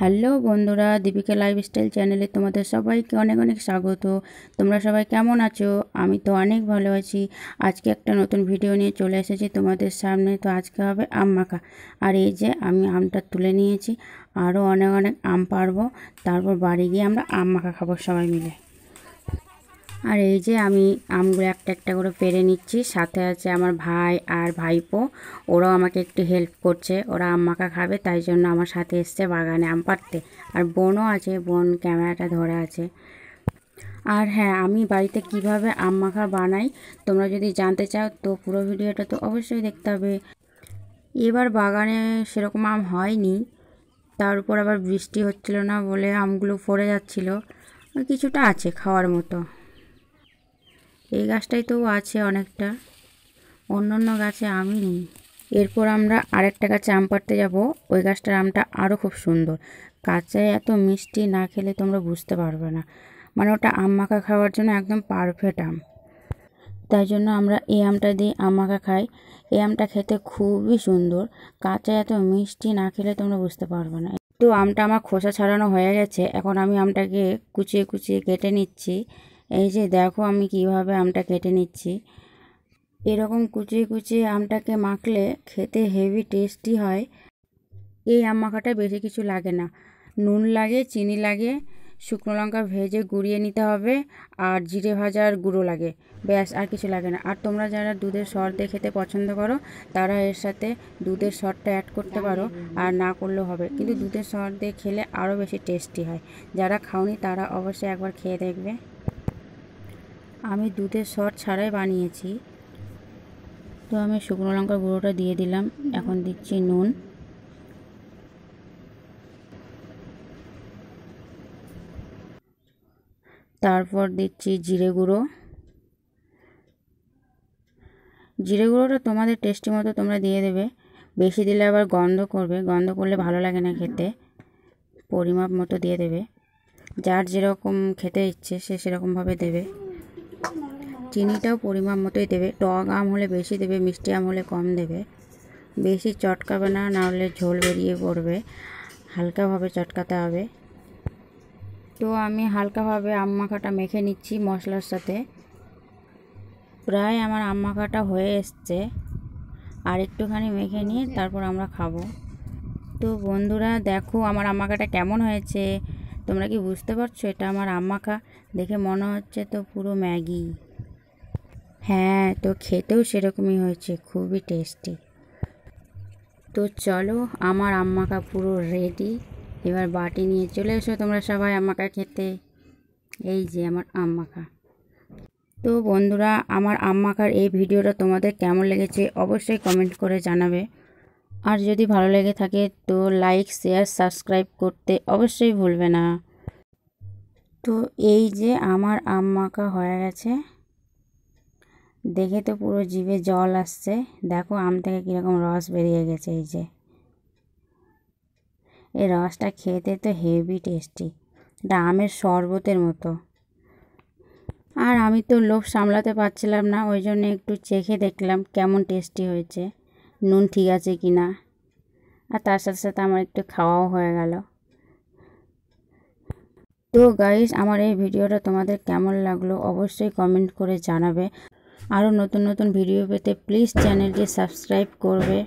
hello বন্ধুরা Deepika lifestyle চ্যানেলে তোমাদের সবাইকে অনেক অনেক স্বাগত তোমরা সবাই কেমন আছো আমি তো অনেক ভালো আছি আজকে একটা নতুন ভিডিও নিয়ে চলে এসেছি তোমাদের সামনে তো আজকে হবে আম মাখা আর এই যে আমি আমটা তুলে নিয়েছি আরও অনেক অনেক আম পারবো তারপর বাড়ি গিয়ে আমরা আম মাখা খাবো সবাই মিলে আর এই যে আমি আমগুলো একটা একটা করে পেরে নিচ্ছি সাথে আছে আমার ভাই আর ভাইপো ওরাও আমাকে একটু হেল্প করছে ওরা আমাকা খাবে তাই জন্য আমার সাথে এসছে বাগানে আম পাড়তে আর বোনও আছে বোন ক্যামেরাটা ধরে আছে আর হ্যাঁ আমি বাড়িতে কিভাবে আম মাখা বানাই তোমরা যদি জানতে চাও তো পুরো ভিডিওটা তো অবশ্যই দেখতে হবে এবার বাগানে সেরকম আম হয়নি তার উপর আবার বৃষ্টি হচ্ছিল না বলে আমগুলো পড়ে যাচ্ছিল কিছুটা আছে খাওয়ার মতো এই গাছটাই তো আছে অনেকটা অন্য অন্য গাছে আমি নিই এরপর আমরা আরেকটা গাছে আম পাড়তে যাব ওই গাছটার আমটা আরও খুব সুন্দর কাঁচায় এত মিষ্টি না খেলে তোমরা বুঝতে পারবে না মানে ওটা আম মাখা খাওয়ার জন্য একদম পারফেক্ট আম তাই জন্য আমরা এই আমটা দিয়ে মাখা খাই এই আমটা খেতে খুবই সুন্দর কাঁচা এত মিষ্টি না খেলে তোমরা বুঝতে পারবে না তো আমটা আমার খোসা ছাড়ানো হয়ে গেছে এখন আমি আমটাকে কুচিয়ে কুচিয়ে কেটে নিচ্ছি এই যে দেখো আমি কিভাবে আমটা কেটে নিচ্ছি এরকম কুচিয়ে কুচিয়ে আমটাকে মাখলে খেতে হেভি টেস্টি হয় এই আম মাখাটা বেশি কিছু লাগে না নুন লাগে চিনি লাগে শুকনো লঙ্কা ভেজে গুঁড়িয়ে নিতে হবে আর জিরে ভাজার গুঁড়ো লাগে ব্যাস আর কিছু লাগে না আর তোমরা যারা দুধের সর দিয়ে খেতে পছন্দ করো তারা এর সাথে দুধের সরটা অ্যাড করতে পারো আর না করলেও হবে কিন্তু দুধের সর দিয়ে খেলে আরও বেশি টেস্টি হয় যারা খাওনি তারা অবশ্যই একবার খেয়ে দেখবে আমি দুধের সর ছাড়াই বানিয়েছি তো আমি শুকনো লঙ্কার গুঁড়োটা দিয়ে দিলাম এখন দিচ্ছি নুন তারপর দিচ্ছি জিরে গুঁড়ো জিরে গুঁড়োটা তোমাদের টেস্টি মতো তোমরা দিয়ে দেবে বেশি দিলে আবার গন্ধ করবে গন্ধ করলে ভালো লাগে না খেতে পরিমাপ মতো দিয়ে দেবে যার যেরকম খেতে ইচ্ছে সে সেরকমভাবে দেবে চিনিটাও পরিমাণ মতোই দেবে টক আম হলে বেশি দেবে মিষ্টি আম হলে কম দেবে বেশি চটকাবে না নাহলে ঝোল বেরিয়ে পড়বে হালকাভাবে চটকাতে হবে তো আমি হালকাভাবে আম মাখাটা মেখে নিচ্ছি মশলার সাথে প্রায় আমার আম মাখাটা হয়ে এসছে আর একটুখানি মেখে নিয়ে তারপর আমরা খাবো তো বন্ধুরা দেখো আমার আম মাখাটা কেমন হয়েছে তোমরা কি বুঝতে পারছো এটা আমার আম্মাখা দেখে মনে হচ্ছে তো পুরো ম্যাগি হ্যাঁ তো খেতেও সেরকমই হয়েছে খুবই টেস্টি তো চলো আমার আম্মাকা পুরো রেডি এবার বাটি নিয়ে চলে এসো তোমরা সবাই আম্মাকা খেতে এই যে আমার আম্মাকা তো বন্ধুরা আমার আম্মাকার এই ভিডিওটা তোমাদের কেমন লেগেছে অবশ্যই কমেন্ট করে জানাবে আর যদি ভালো লেগে থাকে তো লাইক শেয়ার সাবস্ক্রাইব করতে অবশ্যই ভুলবে না তো এই যে আমার আম মাখা হয়ে গেছে দেখে তো পুরো জিভে জল আসছে দেখো আম থেকে কীরকম রস বেরিয়ে গেছে এই যে এই রসটা খেতে তো হেভি টেস্টি এটা আমের শরবতের মতো আর আমি তো লোভ সামলাতে পারছিলাম না ওই জন্য একটু চেখে দেখলাম কেমন টেস্টি হয়েছে নুন ঠিক আছে কি না আর তার সাথে সাথে আমার একটু খাওয়াও হয়ে গেল তো গাইস আমার এই ভিডিওটা তোমাদের কেমন লাগলো অবশ্যই কমেন্ট করে জানাবে আরও নতুন নতুন ভিডিও পেতে প্লিজ চ্যানেলটি সাবস্ক্রাইব করবে